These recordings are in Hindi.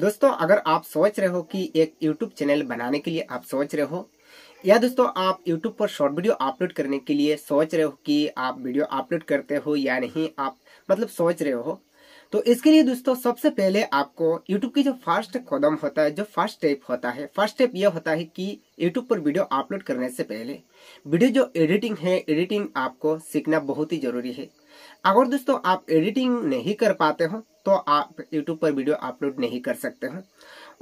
दोस्तों अगर आप सोच रहे हो कि एक यूट्यूब चैनल बनाने के लिए आप सोच रहे हो या दोस्तों आप यूट्यूब पर शॉर्ट वीडियो अपलोड करने के लिए सोच रहे हो कि आप वीडियो अपलोड करते हो या नहीं आप मतलब सोच रहे हो तो इसके लिए दोस्तों सबसे पहले आपको YouTube की जो फर्स्ट कदम होता है जो फर्स्ट स्टेप होता है फर्स्ट स्टेप यह होता है कि YouTube पर वीडियो अपलोड करने से पहले वीडियो जो एडिटिंग है एडिटिंग आपको सीखना बहुत ही जरूरी है अगर दोस्तों आप एडिटिंग नहीं कर पाते हो तो आप यूट्यूब पर वीडियो अपलोड नहीं कर सकते हैं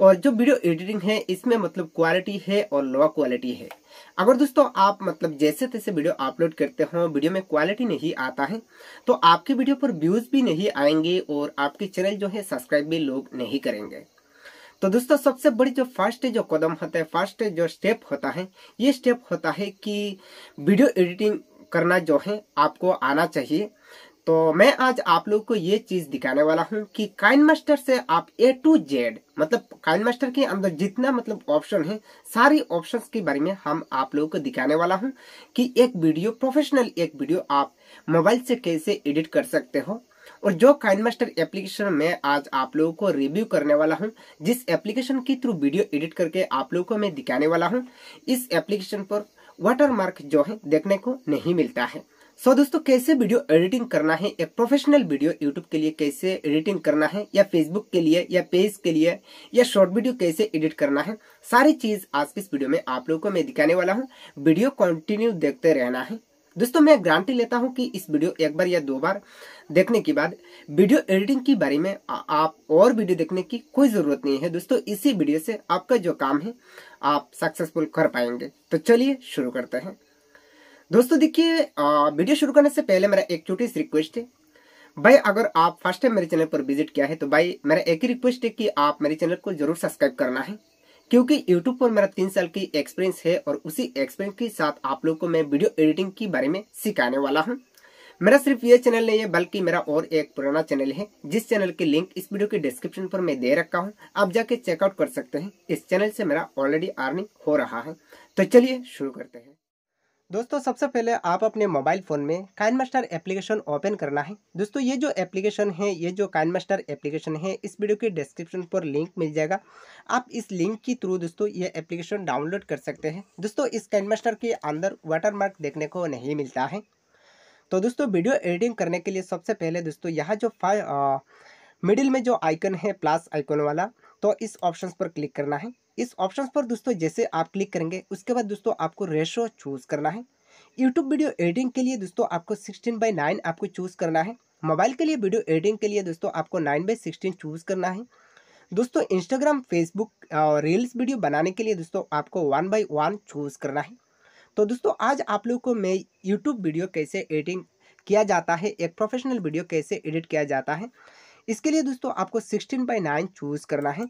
और जो वीडियो एडिटिंग है इसमें मतलब क्वालिटी है और लो क्वालिटी है अगर दोस्तों आप मतलब जैसे तैसे वीडियो अपलोड करते हो वीडियो में क्वालिटी नहीं आता है तो आपके वीडियो पर व्यूज भी नहीं आएंगे और आपके चैनल जो है सब्सक्राइब भी लोग नहीं करेंगे तो दोस्तों सबसे बड़ी जो फर्स्ट जो कदम होता है फर्स्ट जो स्टेप होता है ये स्टेप होता है कि वीडियो एडिटिंग करना जो है आपको आना चाहिए तो मैं आज आप लोग को ये चीज दिखाने वाला हूँ कि काइन मास्टर से आप ए टू जेड मतलब काइन मास्टर के अंदर जितना मतलब ऑप्शन है सारी ऑप्शंस के बारे में हम आप लोगों को दिखाने वाला हूँ कि एक वीडियो प्रोफेशनल एक वीडियो आप मोबाइल से कैसे एडिट कर सकते हो और जो काइन मास्टर एप्लीकेशन में आज आप लोगों को रिव्यू करने वाला हूँ जिस एप्लीकेशन के थ्रू वीडियो एडिट करके आप लोगों को मैं दिखाने वाला हूँ इस एप्लीकेशन पर मार्क जो है देखने को नहीं मिलता है सो so, दोस्तों कैसे वीडियो एडिटिंग करना है एक प्रोफेशनल वीडियो यूट्यूब के लिए कैसे एडिटिंग करना है या फेसबुक के लिए या पेज के लिए या शॉर्ट वीडियो कैसे एडिट करना है सारी चीज आज के इस वीडियो में आप लोगों को मैं दिखाने वाला हूँ वीडियो कंटिन्यू देखते रहना है दोस्तों मैं गारंटी लेता हूँ कि इस वीडियो एक बार या दो बार देखने के बाद वीडियो एडिटिंग के बारे में आप और वीडियो देखने की कोई ज़रूरत नहीं है दोस्तों इसी वीडियो से आपका जो काम है आप सक्सेसफुल कर पाएंगे तो चलिए शुरू करते हैं दोस्तों देखिए वीडियो शुरू करने से पहले मेरा एक छोटी सी रिक्वेस्ट है भाई अगर आप फर्स्ट टाइम मेरे चैनल पर विजिट किया है तो भाई मेरा एक ही रिक्वेस्ट है कि आप मेरे चैनल को जरूर सब्सक्राइब करना है क्योंकि यूट्यूब पर मेरा तीन साल की एक्सपीरियंस है और उसी एक्सपीरियंस के साथ आप लोग को मैं वीडियो एडिटिंग के बारे में सिखाने वाला हूँ मेरा सिर्फ ये चैनल नहीं है बल्कि मेरा और एक पुराना चैनल है जिस चैनल की लिंक इस वीडियो के डिस्क्रिप्शन पर मैं दे रखा हूँ आप जाके चेकआउट कर सकते हैं इस चैनल से मेरा ऑलरेडी अर्निंग हो रहा है तो चलिए शुरू करते हैं दोस्तों सबसे पहले आप अपने मोबाइल फ़ोन में काइन मास्टर एप्लीकेशन ओपन करना है दोस्तों ये जो एप्लीकेशन है ये जो काइन मास्टर एप्लीकेशन है इस वीडियो के डिस्क्रिप्शन पर लिंक मिल जाएगा आप इस लिंक के थ्रू दोस्तों ये एप्लीकेशन डाउनलोड कर सकते हैं दोस्तों इस काइन मास्टर के अंदर वाटर मार्क देखने को नहीं मिलता है तो दोस्तों वीडियो एडिटिंग करने के लिए सबसे पहले दोस्तों यहाँ जो फाइव मिडिल में जो आइकन है प्लस आइकन वाला तो इस ऑप्शन पर क्लिक करना है इस ऑप्शन पर दोस्तों जैसे आप क्लिक करेंगे उसके बाद दोस्तों आपको रेशो चूज़ करना है यूट्यूब वीडियो एडिटिंग के लिए दोस्तों आपको सिक्सटीन बाई नाइन आपको चूज़ करना है मोबाइल के लिए वीडियो एडिटिंग के लिए दोस्तों आपको नाइन बाई सिक्सटीन चूज़ करना है दोस्तों इंस्टाग्राम फेसबुक और रील्स वीडियो बनाने के लिए दोस्तों आपको वन बाई वन चूज़ करना है तो दोस्तों आज आप लोग को मैं यूट्यूब वीडियो कैसे एडिटिंग किया जाता है एक प्रोफेशनल वीडियो कैसे एडिट किया जाता है इसके लिए दोस्तों आपको सिक्सटीन बाई नाइन चूज़ करना है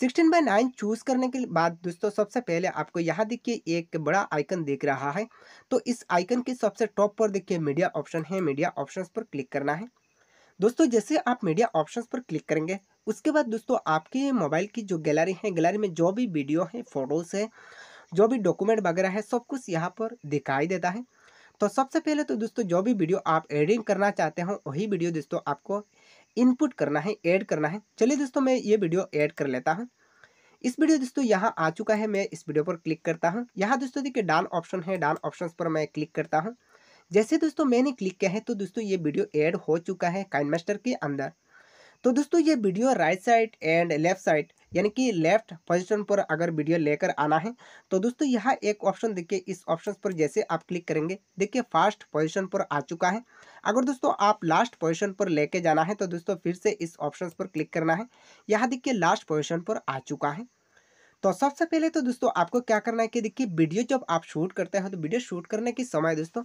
सिक्सटीन बाई नाइन चूज़ करने के बाद दोस्तों सबसे पहले आपको यहाँ देखिए एक बड़ा आइकन दिख रहा है तो इस आइकन के सबसे टॉप पर देखिए मीडिया ऑप्शन है मीडिया ऑप्शन पर क्लिक करना है दोस्तों जैसे आप मीडिया ऑप्शंस पर क्लिक करेंगे उसके बाद दोस्तों आपके मोबाइल की जो गैलरी है गैलरी में जो भी वीडियो है फ़ोटोज़ है जो भी डॉक्यूमेंट वगैरह है सब कुछ यहाँ पर दिखाई देता है तो सबसे पहले तो दोस्तों जो भी वीडियो आप एडिटिंग करना चाहते हो वही वीडियो दोस्तों आपको इनपुट करना है ऐड करना है चलिए दोस्तों मैं ये वीडियो ऐड कर लेता हूँ इस वीडियो दोस्तों यहाँ आ चुका है मैं इस वीडियो पर क्लिक करता हूँ यहाँ दोस्तों देखिए डान ऑप्शन है डान ऑप्शन पर मैं क्लिक करता हूँ जैसे दोस्तों मैंने क्लिक किया है तो दोस्तों ये वीडियो ऐड हो चुका है काइन मास्टर के अंदर तो दोस्तों ये video right side and left side यानी कि लेफ्ट पोजिशन पर अगर वीडियो लेकर आना है तो दोस्तों यहाँ एक ऑप्शन देखिए इस ऑप्शन पर जैसे आप क्लिक करेंगे देखिए फास्ट पोजिशन पर आ चुका है अगर दोस्तों आप लास्ट पोजिशन पर लेके जाना है तो दोस्तों फिर से इस ऑप्शन पर क्लिक करना है यहाँ देखिए लास्ट पोजिशन पर आ चुका है तो सबसे पहले तो दोस्तों आपको क्या करना है कि देखिए वीडियो जब आप शूट करते हैं तो वीडियो शूट करने के समय दोस्तों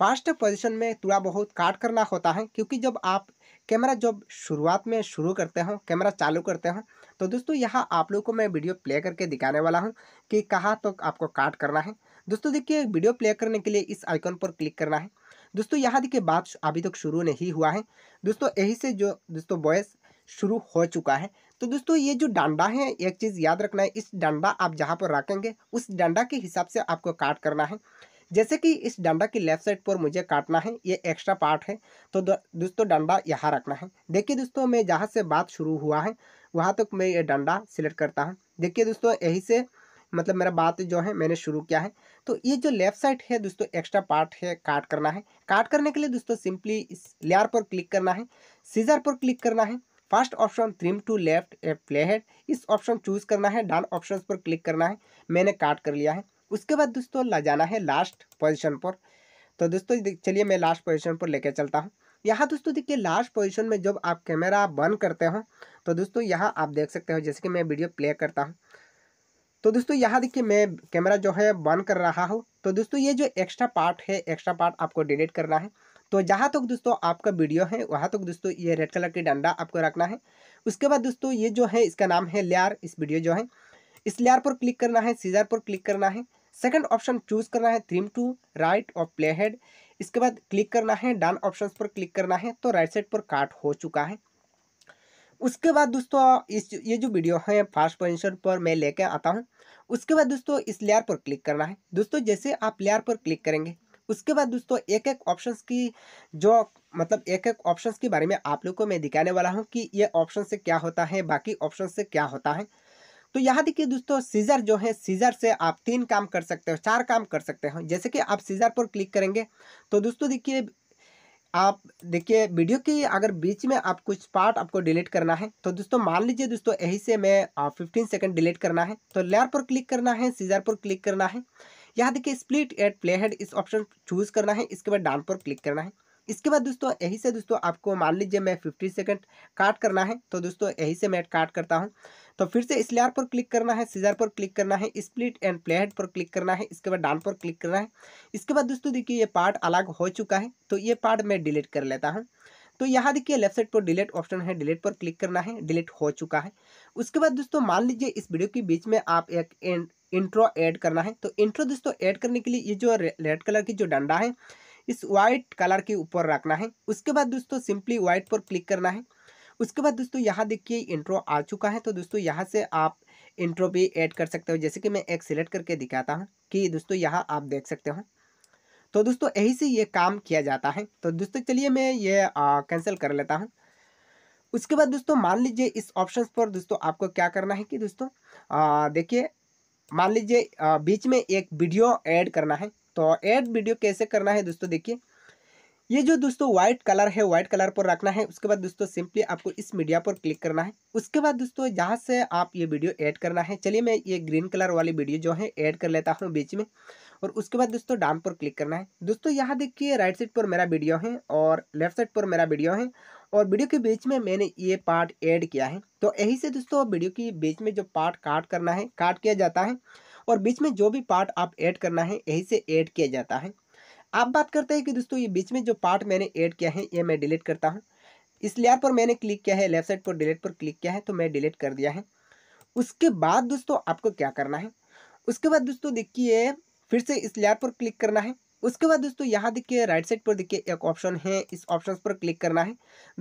फर्स्ट पोजीशन में थोड़ा बहुत काट करना होता है क्योंकि जब आप कैमरा जब शुरुआत में शुरू करते हो कैमरा चालू करते हो तो दोस्तों यहाँ आप लोगों को मैं वीडियो प्ले करके दिखाने वाला हूँ कि कहाँ तक तो आपको काट करना है दोस्तों देखिए वीडियो प्ले करने के लिए इस आइकॉन पर क्लिक करना है दोस्तों यहाँ देखिए बात अभी तक शुरू नहीं हुआ है दोस्तों यही से जो दोस्तों वॉयस शुरू हो चुका है तो दोस्तों ये जो डंडा है एक चीज़ याद रखना है इस डंडा आप जहाँ पर रखेंगे उस डंडा के हिसाब से आपको काट करना है जैसे कि इस डंडा की लेफ्ट साइड पर मुझे काटना है ये एक्स्ट्रा पार्ट है तो दोस्तों डंडा यहाँ रखना है देखिए दोस्तों मैं जहाँ से बात शुरू हुआ है वहाँ तक तो मैं ये डंडा सिलेक्ट करता हूँ देखिए दोस्तों यही से मतलब मेरा बात जो है मैंने शुरू किया है तो ये जो लेफ्ट साइड है दोस्तों एक्स्ट्रा पार्ट है काट करना है काट करने के लिए दोस्तों सिंपली इस लेयर पर क्लिक करना है सीजर पर क्लिक करना है first option trim to left a play head इस ऑप्शन चूज करना है डान ऑप्शन पर क्लिक करना है मैंने काट कर लिया है उसके बाद दोस्तों ला जाना है लास्ट पोजिशन पर तो दोस्तों चलिए मैं लास्ट पोजिशन पर लेकर चलता हूँ यहाँ दोस्तों देखिए लास्ट पोजीशन में जब आप कैमरा बंद करते हो तो दोस्तों यहाँ आप देख सकते हो जैसे कि मैं वीडियो प्ले करता हूँ तो दोस्तों यहाँ देखिए मैं कैमरा जो है बंद कर रहा हूँ तो दोस्तों ये जो एक्स्ट्रा पार्ट है एक्स्ट्रा पार्ट आपको डिलीट करना है तो जहाँ तक तो दोस्तों आपका वीडियो है वहाँ तक तो दोस्तों ये रेड कलर की डंडा आपको रखना है उसके बाद दोस्तों ये जो है इसका नाम है लेर इस वीडियो जो है इस लेर पर क्लिक करना है सीजर पर क्लिक करना है सेकंड ऑप्शन चूज करना है थ्रीम टू राइट और प्ले हेड इसके बाद क्लिक करना है डन ऑप्शन पर क्लिक करना है तो राइट साइड पर काट हो चुका है उसके बाद दोस्तों इस ये जो वीडियो है फास्ट पोजिशन पर मैं लेके आता हूँ उसके बाद दोस्तों इस लेयर पर क्लिक करना है दोस्तों जैसे आप लेयर पर क्लिक करेंगे उसके बाद दोस्तों एक एक ऑप्शंस की जो मतलब एक एक ऑप्शंस के बारे में आप लोग को मैं दिखाने वाला हूँ कि ये ऑप्शन से क्या होता है बाकी ऑप्शन से क्या होता है तो यहाँ देखिए दोस्तों सीजर जो है सीजर से आप तीन काम कर सकते हो चार काम कर सकते हो जैसे कि आप सीजर पर क्लिक करेंगे तो दोस्तों देखिए आप देखिए वीडियो के अगर बीच में आप कुछ पार्ट आपको डिलीट करना है तो दोस्तों मान लीजिए दोस्तों यही से मैं फिफ्टीन सेकेंड डिलीट करना है तो लेयर पर क्लिक करना है सीजर पर क्लिक करना है यहाँ देखिए स्प्लिट एट प्ले हेड इस ऑप्शन चूज करना है इसके बाद डाउन पर क्लिक करना है इसके बाद दोस्तों यही से दोस्तों आपको मान लीजिए मैं फिफ्टी सेकंड काट करना है तो दोस्तों यही से मैं काट करता हूँ तो फिर से स्लेयर पर क्लिक करना है सीजर पर क्लिक करना है स्प्लिट एंड प्लेहेड पर क्लिक करना है इसके बाद डाउन पर क्लिक करना है इसके बाद दोस्तों देखिए ये पार्ट अलग हो चुका है तो ये पार्ट मैं डिलीट कर लेता हूँ तो यहाँ देखिए लेफ्ट साइड पर डिलीट ऑप्शन है डिलीट पर क्लिक करना है डिलीट हो चुका है उसके बाद दोस्तों मान लीजिए इस वीडियो के बीच में आप एक एंड इंट्रो ऐड करना है तो इंट्रो दोस्तों ऐड करने के लिए ये जो रेड कलर की जो डंडा है इस वाइट कलर के ऊपर रखना है उसके बाद दोस्तों सिंपली वाइट पर क्लिक करना है उसके बाद दोस्तों यहाँ देखिए इंट्रो आ चुका है तो दोस्तों यहाँ से आप इंट्रो भी ऐड कर सकते हो जैसे कि मैं एक सिलेक्ट करके दिखाता हूँ कि दोस्तों यहाँ आप देख सकते हो तो दोस्तों यही से ये काम किया जाता है तो दोस्तों चलिए मैं ये कैंसिल कर लेता हूँ उसके बाद दोस्तों मान लीजिए इस ऑप्शन पर दोस्तों आपको क्या करना है कि दोस्तों देखिए मान लीजिए बीच में एक वीडियो ऐड करना है तो ऐड वीडियो कैसे करना है दोस्तों देखिए ये जो दोस्तों व्हाइट कलर है व्हाइट कलर पर रखना है उसके बाद दोस्तों सिंपली आपको इस मीडिया पर क्लिक करना है उसके बाद दोस्तों यहाँ से आप ये वीडियो ऐड करना है चलिए मैं ये ग्रीन कलर वाली वीडियो जो है ऐड कर लेता हूँ बीच में और उसके बाद दोस्तों डाम पर क्लिक करना है दोस्तों यहाँ देखिए राइट साइड पर मेरा वीडियो है और लेफ्ट साइड पर मेरा वीडियो है और वीडियो के बीच में मैंने ये पार्ट ऐड किया है तो यही से दोस्तों वीडियो के बीच में जो पार्ट काट करना है काट किया जाता है और बीच में जो भी पार्ट आप ऐड करना है यही से ऐड किया जाता है आप बात करते हैं कि दोस्तों ये बीच में जो पार्ट मैंने ऐड किया है ये मैं डिलीट करता हूँ इस लेयर पर मैंने क्लिक किया है लेफ्ट साइड पर डिलीट पर क्लिक किया है तो मैं डिलीट कर दिया है उसके बाद दोस्तों आपको क्या करना है उसके बाद दोस्तों देखिए फिर से इस लेयर पर क्लिक करना है उसके बाद दोस्तों यहाँ देखिए राइट साइड पर देखिए एक ऑप्शन है इस ऑप्शन पर क्लिक करना है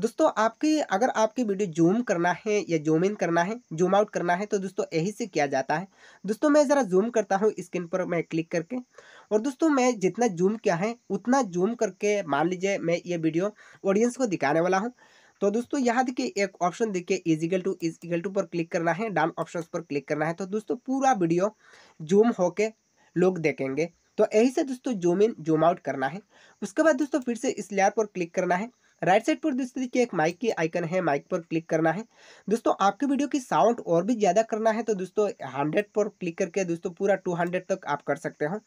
दोस्तों आपकी अगर आपकी वीडियो जूम करना है या जूम इन करना है जूम आउट करना है तो दोस्तों यही से किया जाता है दोस्तों मैं ज़रा जूम करता हूँ स्क्रीन पर मैं क्लिक करके और दोस्तों मैं जितना जूम किया है उतना जूम करके मान लीजिए मैं ये वीडियो ऑडियंस को दिखाने वाला हूँ तो दोस्तों यहाँ देखिए एक ऑप्शन देखिए इजिकल टू इजिकल टू पर क्लिक करना है डाउन ऑप्शन पर क्लिक करना है तो दोस्तों पूरा वीडियो जूम होके लोग देखेंगे तो यही से दोस्तों जूम इन जूम आउट करना है उसके बाद दोस्तों फिर से इस लेयर पर क्लिक करना है राइट साइड पर दोस्तों देखिए एक माइक की आइकन है माइक पर क्लिक करना है दोस्तों आपके वीडियो की साउंड और भी ज़्यादा करना है तो दोस्तों हंड्रेड पर क्लिक करके दोस्तों पूरा टू हंड्रेड तक आप कर सकते हो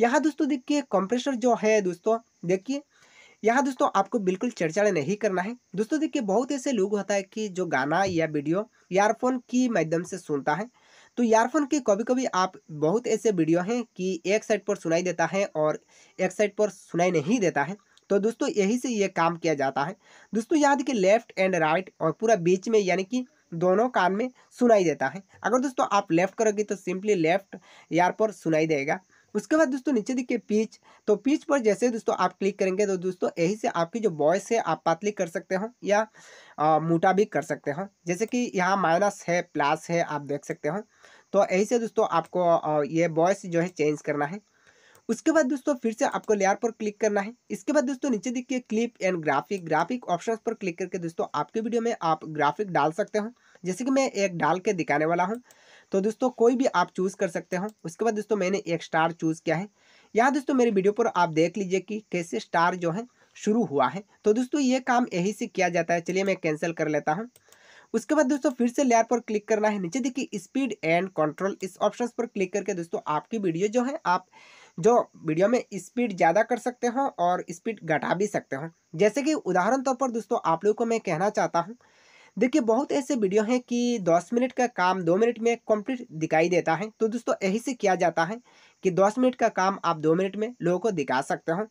यहाँ दोस्तों देखिए कंप्रेसर जो है दोस्तों देखिए यहाँ दोस्तों आपको बिल्कुल चड़चड़ नहीं करना है दोस्तों देखिए बहुत ऐसे लोग होता है कि जो गाना या वीडियो ईयरफोन की माध्यम से सुनता है तो ईयरफोन के कभी कभी आप बहुत ऐसे वीडियो हैं कि एक साइड पर सुनाई देता है और एक साइड पर सुनाई नहीं देता है तो दोस्तों यही से ये काम किया जाता है दोस्तों याद कि लेफ्ट एंड राइट और पूरा बीच में यानी कि दोनों कान में सुनाई देता है अगर दोस्तों आप लेफ्ट करोगे तो सिंपली लेफ्ट ईयर पर सुनाई देगा उसके बाद दोस्तों नीचे देखिए पीच तो पीच पर जैसे दोस्तों आप क्लिक करेंगे तो दोस्तों यही से आपकी जो वॉइस है आप पातली कर सकते हो या आ, मोटा भी कर सकते हो जैसे कि यहाँ माइनस है प्लस है आप देख सकते हो तो यही से दोस्तों आपको ये वॉइस जो है चेंज करना है उसके बाद दोस्तों फिर से आपको लेयर पर क्लिक करना है इसके बाद दोस्तों नीचे देखिए clip and graphic graphic options पर क्लिक करके दोस्तों आपके वीडियो में आप ग्राफिक डाल सकते हो जैसे कि मैं एक डाल के दिखाने वाला हूँ तो दोस्तों कोई भी आप चूज़ कर सकते हो उसके बाद दोस्तों मैंने एक स्टार चूज़ किया है यहाँ दोस्तों मेरे वीडियो पर आप देख लीजिए कि कैसे स्टार जो है शुरू हुआ है तो दोस्तों ये काम यही से किया जाता है चलिए मैं कैंसिल कर लेता हूँ उसके बाद दोस्तों फिर से लेयर पर क्लिक करना है नीचे देखिए स्पीड एंड कंट्रोल इस ऑप्शन पर क्लिक करके दोस्तों आपकी वीडियो जो है आप जो वीडियो में स्पीड ज़्यादा कर सकते हो और स्पीड घटा भी सकते हो जैसे कि उदाहरण तौर पर दोस्तों आप लोगों को मैं कहना चाहता हूँ देखिए बहुत ऐसे वीडियो हैं कि दस मिनट का काम दो मिनट में कंप्लीट दिखाई देता है तो दोस्तों यही से किया जाता है कि दस मिनट का काम आप दो मिनट में लोगों को दिखा सकते हो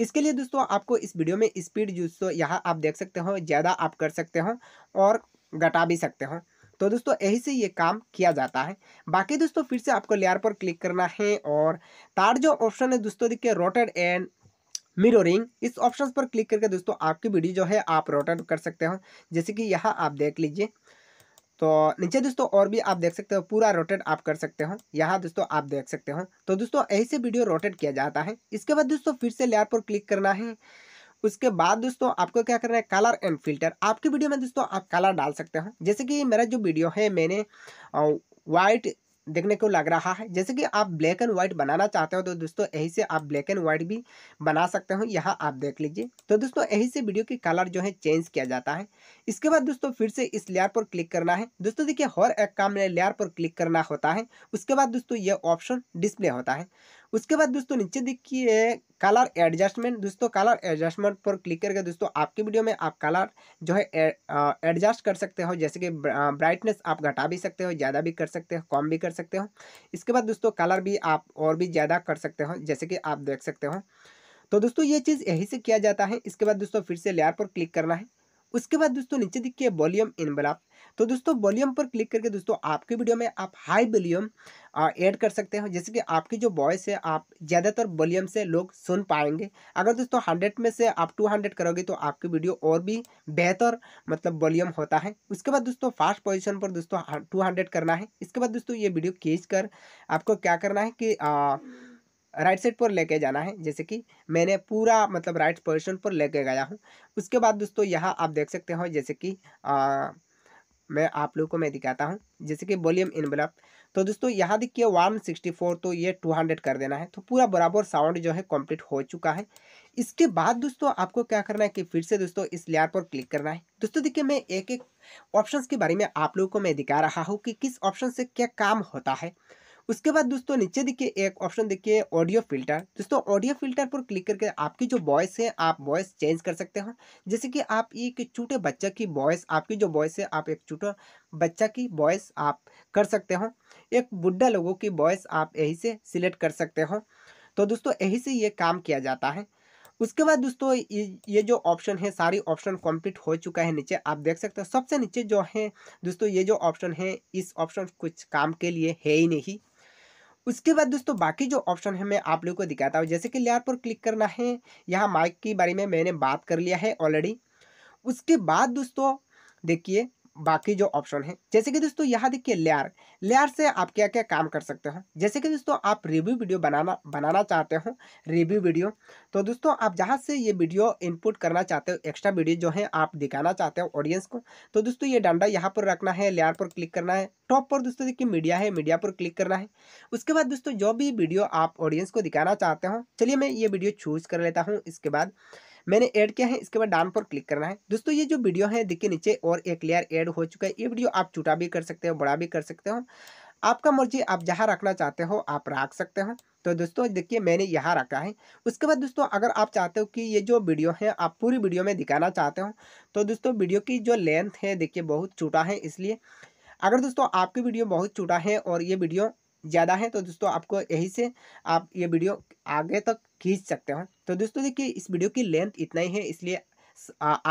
इसके लिए दोस्तों आपको इस वीडियो में स्पीड दोस्तों यहाँ आप देख सकते हो ज़्यादा आप कर सकते हो और घटा भी सकते हो तो दोस्तों यही से ये काम किया जाता है बाकी दोस्तों फिर से आपको लेयर पर क्लिक करना है और तार जो ऑप्शन है दोस्तों देखिए रोटेड एंड मिररिंग इस ऑप्शन पर क्लिक करके दोस्तों आपकी वीडियो जो है आप रोटेट कर सकते हो जैसे कि यहाँ आप देख लीजिए तो नीचे दोस्तों और भी आप देख सकते हो पूरा रोटेट आप कर सकते हो यहाँ दोस्तों आप देख सकते हो तो दोस्तों ऐसे वीडियो रोटेट किया जाता है इसके बाद दोस्तों फिर से लेयर पर क्लिक करना है उसके बाद दोस्तों आपको क्या करना है कलर एंड फिल्टर आपकी वीडियो में दोस्तों आप कलर डाल सकते हो जैसे कि मेरा जो वीडियो है मैंने वाइट देखने को लग रहा है जैसे कि आप ब्लैक एंड व्हाइट बनाना चाहते हो तो दोस्तों यही से आप ब्लैक एंड व्हाइट भी बना सकते हो यहाँ आप देख लीजिए तो दोस्तों यही से वीडियो की कलर जो है चेंज किया जाता है इसके बाद दोस्तों फिर से इस लेयर पर क्लिक करना है दोस्तों देखिए हर एक काम में लेयर पर क्लिक करना होता है उसके बाद दोस्तों ये ऑप्शन डिस्प्ले होता है उसके बाद दोस्तों नीचे देखिए कलर एडजस्टमेंट दोस्तों कलर एडजस्टमेंट पर क्लिक करके दोस्तों आपकी वीडियो में आप कलर जो है एडजस्ट कर सकते हो जैसे कि ब्राइटनेस आप घटा भी सकते हो ज़्यादा भी कर सकते हो कम भी कर सकते हो इसके बाद दोस्तों कलर भी आप और भी ज़्यादा कर सकते हो जैसे कि आप देख सकते हो तो दोस्तों ये चीज़ यहीं से किया जाता है इसके बाद दोस्तों फिर से लेयर पर क्लिक करना है उसके बाद दोस्तों नीचे दिखिए वॉल्यूम इनवलप तो दोस्तों वॉल्यूम पर क्लिक करके दोस्तों आपके वीडियो में आप हाई वॉल्यूम ऐड कर सकते हो जैसे कि आपकी जो वॉइस है आप ज़्यादातर वॉल्यूम से लोग सुन पाएंगे अगर दोस्तों हंड्रेड में से आप टू हंड्रेड करोगे तो आपकी वीडियो और भी बेहतर मतलब वॉल्यूम होता है उसके बाद दोस्तों फास्ट पोजिशन पर दोस्तों टू हंड्रेड करना है इसके बाद दोस्तों ये वीडियो खींच कर आपको क्या करना है कि आ, राइट साइड पर लेके जाना है जैसे कि मैंने पूरा मतलब राइट पोजिशन पर लेके गया हूँ उसके बाद दोस्तों यहाँ आप देख सकते हो जैसे कि आ, मैं आप लोगों को मैं दिखाता हूँ जैसे कि वॉल्यूम इनवलप तो दोस्तों यहाँ देखिए वन सिक्सटी फोर तो ये टू हंड्रेड कर देना है तो पूरा बराबर साउंड जो है कंप्लीट हो चुका है इसके बाद दोस्तों आपको क्या करना है कि फिर से दोस्तों इस लेयर पर क्लिक करना है दोस्तों देखिए मैं एक एक ऑप्शंस के बारे में आप लोगों को मैं दिखा रहा हूँ कि किस ऑप्शन से क्या काम होता है उसके बाद दोस्तों नीचे देखिए एक ऑप्शन देखिए ऑडियो फिल्टर दोस्तों ऑडियो फिल्टर पर क्लिक करके आपकी जो वॉइस है आप वॉइस चेंज कर सकते हो जैसे कि आप एक छोटे बच्चा की वॉइस आपकी जो वॉइस है आप एक छोटा बच्चा की वॉइस आप कर सकते हो एक बुढ़ा लोगों की वॉइस आप यहीं से सिलेक्ट कर सकते हो तो दोस्तों यही से ये काम किया जाता है उसके बाद दोस्तों ये जो ऑप्शन है सारी ऑप्शन कंप्लीट हो चुका है नीचे आप देख सकते हो सबसे नीचे जो है दोस्तों ये जो ऑप्शन है इस ऑप्शन कुछ काम के लिए है ही नहीं उसके बाद दोस्तों बाकी जो ऑप्शन है मैं आप लोगों को दिखाता हूँ जैसे कि लेयर पर क्लिक करना है यहाँ माइक के बारे में मैंने बात कर लिया है ऑलरेडी उसके बाद दोस्तों देखिए बाकी जो ऑप्शन है जैसे कि दोस्तों यहाँ देखिए लेयर लेयर से आप क्या क्या काम कर सकते हो जैसे कि दोस्तों आप रिव्यू वीडियो बनाना बनाना चाहते हो रिव्यू वीडियो तो दोस्तों आप जहाँ से ये वीडियो इनपुट करना चाहते हो एक्स्ट्रा वीडियो जो है आप दिखाना चाहते हो ऑडियंस को तो दोस्तों ये डंडा यहाँ पर रखना है लेयर पर क्लिक करना है टॉप पर दोस्तों देखिए मीडिया है मीडिया पर क्लिक करना है उसके बाद दोस्तों जो भी वीडियो आप ऑडियंस को दिखाना चाहते हो चलिए मैं ये वीडियो चूज कर लेता हूँ इसके बाद मैंने ऐड किया है इसके बाद डाउन पर क्लिक करना है दोस्तों ये जो वीडियो है देखिए नीचे और एक लेयर ऐड हो चुका है ये वीडियो आप छोटा भी कर सकते हो बड़ा भी कर सकते हो आपका मर्जी आप जहाँ रखना चाहते हो आप रख सकते हो तो दोस्तों देखिए मैंने यहाँ रखा है उसके बाद दोस्तों अगर आप चाहते हो कि ये जो वीडियो है आप पूरी वीडियो में दिखाना चाहते हो तो दोस्तों वीडियो की जो लेंथ है देखिए बहुत छोटा है इसलिए अगर दोस्तों आपकी वीडियो बहुत छोटा है और ये वीडियो ज़्यादा है तो दोस्तों आपको यही से आप ये वीडियो आगे तक खींच सकते हो तो दोस्तों देखिए इस वीडियो की लेंथ इतना ही है इसलिए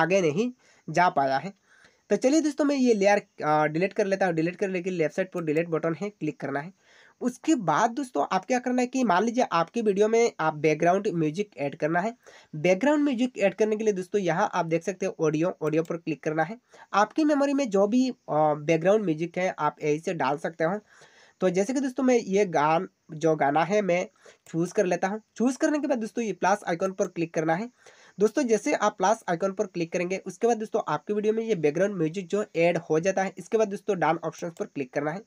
आगे नहीं जा पाया है तो चलिए दोस्तों मैं ये लेयर डिलीट कर लेता हूँ डिलीट कर लेकिन लेफ्ट साइड पर डिलीट बटन है क्लिक करना है उसके बाद दोस्तों आप क्या करना है कि मान लीजिए आपकी वीडियो में आप बैकग्राउंड म्यूजिक ऐड करना है बैकग्राउंड म्यूजिक ऐड करने के लिए दोस्तों यहाँ आप देख सकते हैं ऑडियो ऑडियो पर क्लिक करना है आपकी मेमोरी में जो भी बैकग्राउंड म्यूजिक है आप यही से डाल सकते हो तो जैसे कि दोस्तों मैं ये गान जो गाना है मैं चूज़ कर लेता हूँ चूज़ करने के बाद दोस्तों ये प्लस आइकॉन पर क्लिक करना है दोस्तों जैसे आप प्लस आइकॉन पर क्लिक करेंगे उसके बाद दोस्तों आपके वीडियो में ये बैकग्राउंड म्यूजिक जो ऐड हो जाता है इसके बाद दोस्तों डाउन ऑप्शन पर क्लिक करना है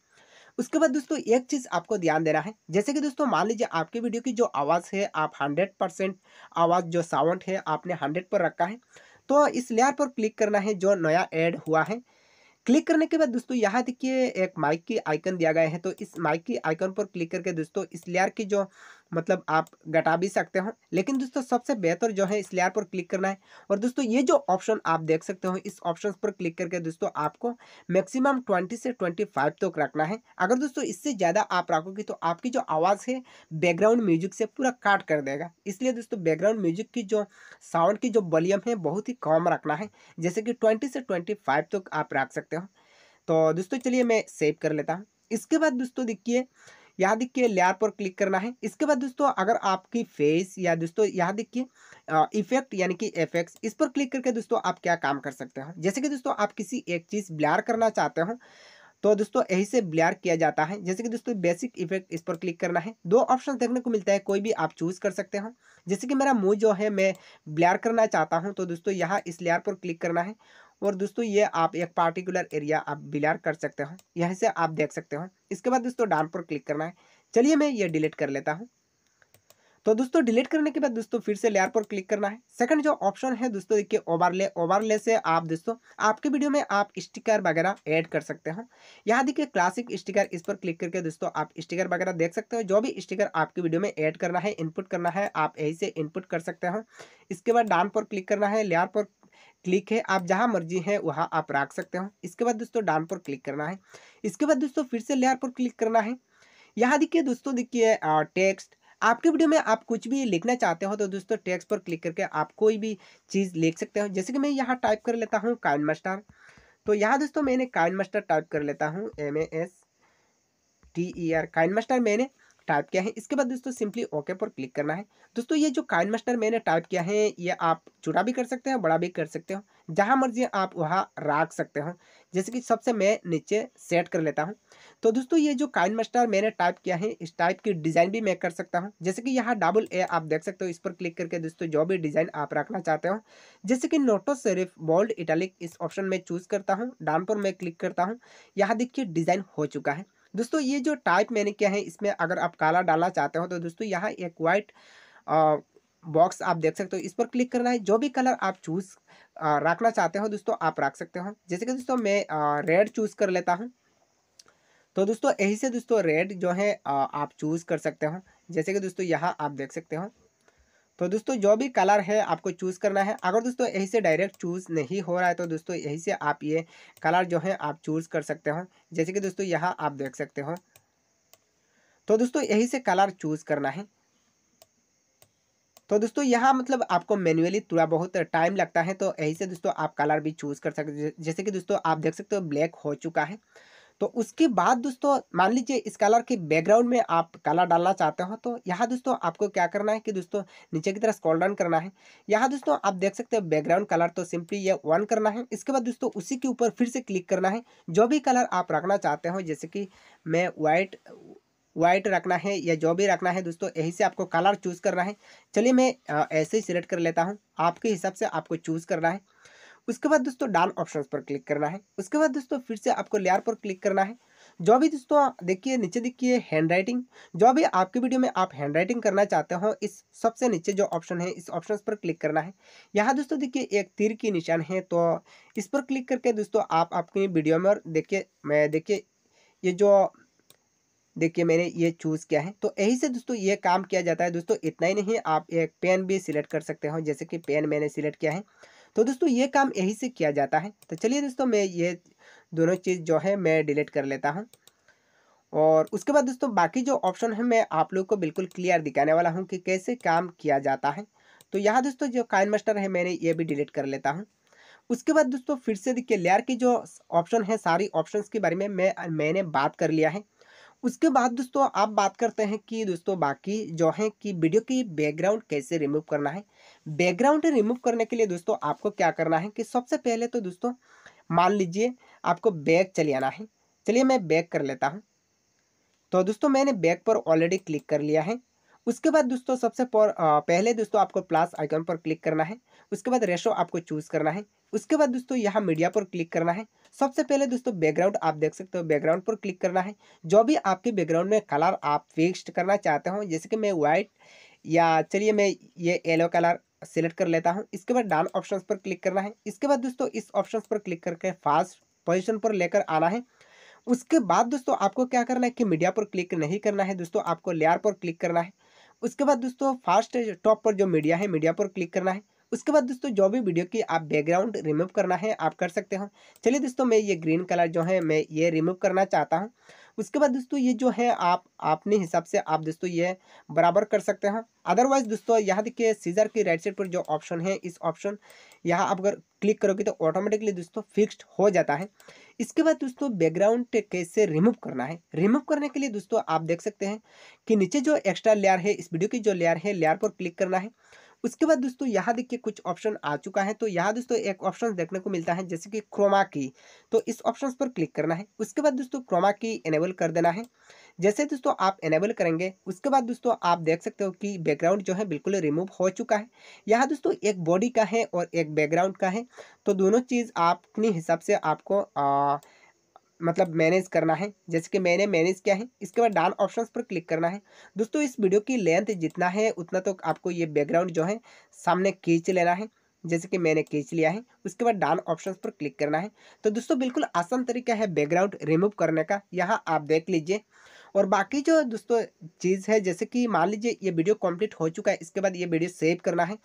उसके बाद दोस्तों एक चीज़ आपको ध्यान देना है जैसे कि दोस्तों मान लीजिए आपके वीडियो की जो आवाज़ है आप हंड्रेड परसेंट आवाज़ जो साउंड है आपने हंड्रेड पर रखा है तो इस लेयर पर क्लिक करना है जो नया ऐड हुआ है क्लिक करने के बाद दोस्तों यहाँ देखिए एक माइक की आइकन दिया गया है तो इस माइक की आइकन पर क्लिक करके दोस्तों इस लेयर की जो मतलब आप घटा भी सकते हो लेकिन दोस्तों सबसे बेहतर जो है इस लेयर पर क्लिक करना है और दोस्तों ये जो ऑप्शन आप देख सकते हो इस ऑप्शन पर क्लिक करके दोस्तों आपको मैक्सिमम ट्वेंटी से ट्वेंटी फाइव तक तो रखना है अगर दोस्तों इससे ज़्यादा आप रखोगे तो आपकी जो आवाज़ है बैकग्राउंड म्यूजिक से पूरा काट कर देगा इसलिए दोस्तों बैकग्राउंड म्यूजिक की जो साउंड की जो वॉल्यूम है बहुत ही कम रखना है जैसे कि ट्वेंटी से ट्वेंटी फाइव तक तो आप रख सकते हो तो दोस्तों चलिए मैं सेव कर लेता हूँ इसके बाद दोस्तों देखिए यहाँ देखिए लेयर पर क्लिक करना है इसके बाद दोस्तों अगर आपकी फेस या दोस्तों यहाँ देखिए इफेक्ट यानी कि एफेक्ट्स इस पर क्लिक करके दोस्तों आप क्या काम कर सकते हो जैसे कि दोस्तों आप किसी एक चीज़ ब्लैर करना चाहते हो तो दोस्तों यही से ब्लर किया जाता है जैसे कि दोस्तों बेसिक इफेक्ट इस पर क्लिक करना है दो ऑप्शन देखने को मिलता है कोई भी आप चूज़ कर सकते हो जैसे कि मेरा मुंह जो है मैं ब्लैर करना चाहता हूं तो दोस्तों यहाँ इस लेयर पर क्लिक करना है और दोस्तों ये आप एक पार्टिकुलर एरिया आप बिलार कर सकते हो यहाँ से आप देख सकते हो इसके बाद दोस्तों डाउन पर क्लिक करना है चलिए मैं ये डिलीट कर लेता हूँ तो दोस्तों डिलीट करने के बाद दोस्तों फिर से लेयर पर क्लिक करना है सेकंड जो ऑप्शन है दोस्तों देखिए ओवरले ओवरले से आप दोस्तों आपके वीडियो में आप स्टिकर वगैरह ऐड कर सकते हो यहाँ देखिए क्लासिक स्टिकर इस पर क्लिक करके दोस्तों आप स्टिकर वगैरह देख सकते हो जो भी स्टिकर आपके वीडियो में ऐड करना है इनपुट करना है आप यही से इनपुट कर सकते हो इसके बाद डाउन पर क्लिक करना है लेयर पर क्लिक है आप जहाँ मर्जी हैं वहाँ आप रख सकते हो इसके बाद दोस्तों डाउन पर क्लिक करना है इसके बाद दोस्तों फिर से लेयर पर क्लिक करना है यहाँ देखिए दोस्तों देखिए टेक्स्ट आपके वीडियो में आप कुछ भी लिखना चाहते हो तो दोस्तों टेक्स्ट पर क्लिक करके आप कोई भी चीज़ लिख सकते हो जैसे कि मैं यहाँ टाइप कर लेता हूँ काइन मास्टर तो यहाँ दोस्तों मैंने काइन मास्टर टाइप कर लेता हूँ M A S T E R KineMaster मैंने टाइप किया है इसके बाद दोस्तों सिंपली ओके पर क्लिक करना है दोस्तों ये जो काइन मास्टर मैंने टाइप किया है ये आप छोटा भी कर सकते हो बड़ा भी कर सकते हो जहाँ मर्जी आप वहाँ रख सकते हो जैसे कि सबसे मैं नीचे सेट कर लेता हूँ तो दोस्तों ये जो काइन मास्टर मैंने टाइप किया है इस टाइप की डिज़ाइन भी मैं कर सकता हूँ जैसे कि यहाँ डबल ए आप देख सकते हो इस पर क्लिक करके दोस्तों जो भी डिज़ाइन आप रखना चाहते हो जैसे कि नोटो सेरिफ बोल्ड इटालिक इस ऑप्शन में चूज़ करता हूँ डाउन पर मैं क्लिक करता हूँ यहाँ देखिए डिज़ाइन हो चुका है दोस्तों ये जो टाइप मैंने किया है इसमें अगर आप काला डालना चाहते हो तो दोस्तों यहाँ एक वाइट बॉक्स आप देख सकते हो इस पर क्लिक करना है जो भी कलर आप चूज़ रखना चाहते हो दोस्तों आप रख सकते हो जैसे कि दोस्तों मैं रेड चूज़ कर लेता हूँ तो दोस्तों यही से दोस्तों रेड जो है आप चूज़ कर सकते हो जैसे कि दोस्तों यहाँ आप देख सकते हो तो दोस्तों जो भी कलर है आपको चूज़ करना है अगर दोस्तों यही से डायरेक्ट चूज़ नहीं हो रहा है तो दोस्तों यही से आप ये कलर जो है आप चूज़ कर सकते हो जैसे कि दोस्तों यहाँ आप देख सकते हो तो दोस्तों यही से कलर चूज़ करना है तो दोस्तों यहाँ मतलब आपको मैनुअली थोड़ा बहुत टाइम लगता है तो यही से दोस्तों आप कलर भी चूज़ कर सकते जैसे कि दोस्तों आप देख सकते हो ब्लैक हो चुका है तो उसके बाद दोस्तों मान लीजिए इस कलर के बैकग्राउंड में आप कलर डालना चाहते हो तो यहाँ दोस्तों आपको क्या करना है कि दोस्तों नीचे की तरफ स्क्रॉल डाउन करना है यहाँ दोस्तों आप देख सकते हो बैकग्राउंड कलर तो सिंपली ये वन करना है इसके बाद दोस्तों उसी के ऊपर फिर से क्लिक करना है जो भी कलर आप रखना चाहते हो जैसे कि मैं वाइट वाइट रखना है या जो भी रखना है दोस्तों यही से आपको कलर चूज़ करना है चलिए मैं ऐसे ही सिलेक्ट कर लेता हूँ आपके हिसाब से आपको चूज़ करना है उसके बाद दोस्तों डाल ऑप्शन पर क्लिक करना है उसके बाद दोस्तों फिर से आपको लेयर पर क्लिक करना है जो भी दोस्तों देखिए नीचे देखिए हैंड राइटिंग जो भी आपके वीडियो में आप हैंड राइटिंग करना चाहते हो इस सबसे नीचे जो ऑप्शन है इस ऑप्शन पर क्लिक करना है यहाँ दोस्तों देखिए एक तीर की निशान है तो इस पर क्लिक करके दोस्तों आप आपकी वीडियो में और देखिए मैं देखिए ये जो देखिए मैंने ये चूज़ किया है तो यही से दोस्तों ये काम किया जाता है दोस्तों इतना ही नहीं आप एक पेन भी सिलेक्ट कर सकते हो जैसे कि पेन मैंने सिलेक्ट किया है तो दोस्तों ये काम यही से किया जाता है तो चलिए दोस्तों मैं ये दोनों चीज़ जो है मैं डिलीट कर लेता हूँ और उसके बाद दोस्तों बाकी जो ऑप्शन है मैं आप लोग को बिल्कुल क्लियर दिखाने वाला हूँ कि कैसे काम किया जाता है तो यहाँ दोस्तों जो काइन मास्टर है मैंने ये भी डिलीट कर लेता हूँ उसके बाद दोस्तों फिर से देखिए लेयर की जो ऑप्शन है सारी ऑप्शंस के बारे में मैं मैंने बात कर लिया है उसके बाद दोस्तों आप बात करते हैं कि दोस्तों बाकी जो है कि वीडियो की बैकग्राउंड कैसे रिमूव करना है बैकग्राउंड रिमूव करने के लिए दोस्तों आपको क्या करना है कि सबसे पहले तो दोस्तों मान लीजिए आपको बैग चले आना है चलिए मैं बैग कर लेता हूँ तो दोस्तों मैंने बैग पर ऑलरेडी क्लिक कर लिया है उसके बाद दोस्तों सबसे पहले दोस्तों आपको प्लस आइकन पर क्लिक करना है उसके बाद रेशो आपको चूज़ करना है उसके बाद दोस्तों यहाँ मीडिया पर क्लिक करना है सबसे पहले दोस्तों बैकग्राउंड आप देख सकते हो बैकग्राउंड पर क्लिक करना है जो भी आपके बैकग्राउंड में कलर आप फिक्स्ड करना चाहते हो जैसे कि मैं वाइट या चलिए मैं ये येलो कलर सेलेक्ट कर लेता हूँ इसके बाद डाउन ऑप्शन पर क्लिक करना है इसके बाद दोस्तों इस ऑप्शन पर क्लिक करके फास्ट पोजिशन पर लेकर आना है उसके बाद दोस्तों आपको क्या करना है कि मीडिया पर क्लिक नहीं करना है दोस्तों आपको लेयर पर क्लिक करना है उसके बाद दोस्तों फास्ट टॉप पर जो मीडिया है मीडिया पर क्लिक करना है उसके बाद दोस्तों जो भी वीडियो की आप बैकग्राउंड रिमूव करना है आप कर सकते हो चलिए दोस्तों मैं ये ग्रीन कलर जो है मैं ये रिमूव करना चाहता हूँ उसके बाद दोस्तों ये जो है आप अपने हिसाब से आप दोस्तों ये बराबर कर सकते हैं अदरवाइज दोस्तों यहाँ देखिए सीजर की राइट साइड पर जो ऑप्शन है इस ऑप्शन यहाँ आप अगर क्लिक करोगे तो ऑटोमेटिकली दोस्तों फिक्स्ड हो जाता है इसके बाद दोस्तों बैकग्राउंड कैसे रिमूव करना है रिमूव करने के लिए दोस्तों आप देख सकते हैं कि नीचे जो एक्स्ट्रा लेयर है इस वीडियो की जो लेयर है लेयर पर क्लिक करना है उसके बाद दोस्तों यहाँ देखिए कुछ ऑप्शन आ चुका है तो यहाँ दोस्तों एक ऑप्शन देखने को मिलता है जैसे कि क्रोमा की तो इस ऑप्शन पर क्लिक करना है उसके बाद दोस्तों क्रोमा की एनेबल कर देना है जैसे दोस्तों आप एनेबल करेंगे उसके बाद दोस्तों आप देख सकते हो कि बैकग्राउंड जो है बिल्कुल रिमूव हो चुका है यहाँ दोस्तों एक बॉडी का है और एक बैकग्राउंड का है तो दोनों चीज़ आप अपने हिसाब से आपको आ, मतलब मैनेज करना है जैसे कि मैंने मैनेज किया है इसके बाद डान ऑप्शन पर क्लिक करना है दोस्तों इस वीडियो की लेंथ जितना है उतना तो आपको ये बैकग्राउंड जो है सामने खींच लेना है जैसे कि मैंने खींच लिया है उसके बाद डान ऑप्शन पर क्लिक करना है तो दोस्तों बिल्कुल आसान तरीका है बैकग्राउंड रिमूव करने का यहाँ आप देख लीजिए और बाकी जो दोस्तों चीज़ है जैसे कि मान लीजिए ये वीडियो कंप्लीट हो चुका है इसके बाद ये वीडियो सेव करना है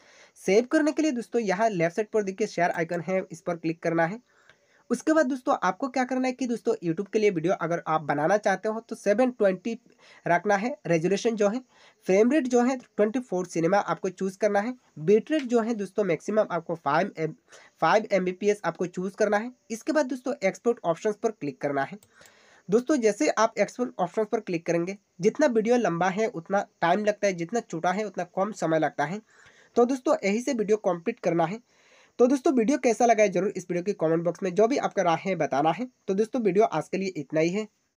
सेव करने के लिए दोस्तों यहाँ लेफ्ट साइड पर देखिए शेयर आइकन है इस पर क्लिक करना है उसके बाद दोस्तों आपको क्या करना है कि दोस्तों यूट्यूब के लिए वीडियो अगर आप बनाना चाहते हो तो सेवन ट्वेंटी रखना है रेजोल्यूशन जो है फ्रेम रेट जो है ट्वेंटी फोर सिनेमा आपको चूज़ करना है बीट रेट जो है दोस्तों मैक्सिमम आपको फाइव एम फाइव एम आपको चूज़ करना है इसके बाद दोस्तों एक्सपोर्ट ऑप्शन पर क्लिक करना है दोस्तों जैसे आप एक्सपोर्ट ऑप्शन पर क्लिक करेंगे जितना वीडियो लंबा है उतना टाइम लगता है जितना छोटा है उतना कम समय लगता है तो दोस्तों यही से वीडियो कंप्लीट करना है तो दोस्तों वीडियो कैसा लगा है जरूर इस वीडियो के कमेंट बॉक्स में जो भी आपका राय है बताना है तो दोस्तों वीडियो आज के लिए इतना ही है